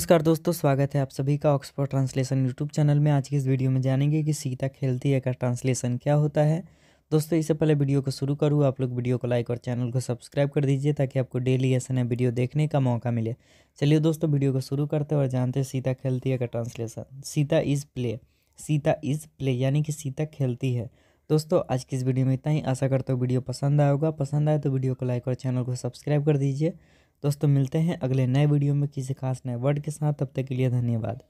नमस्कार दोस्तों स्वागत है आप सभी का ऑक्सफोर्ड ट्रांसलेशन यूट्यूब चैनल में आज की इस वीडियो में जानेंगे कि सीता खेलती है का ट्रांसलेशन क्या होता है दोस्तों इससे पहले वीडियो को शुरू करूँ आप लोग वीडियो को लाइक और चैनल को सब्सक्राइब कर दीजिए ताकि आपको डेली ऐसा नया वीडियो देखने का मौका मिले चलिए दोस्तों वीडियो को शुरू करते हैं और जानते हैं सीता खेलती है का translation Sita is play Sita is play यानी कि सीता खेलती है दोस्तों आज की इस वीडियो में इतना ही आशा करता हूँ वीडियो पसंद आएगा पसंद आए तो वीडियो को लाइक और चैनल को सब्सक्राइब कर दीजिए दोस्तों मिलते हैं अगले नए वीडियो में किसी खास नए वर्ड के साथ तब तक के लिए धन्यवाद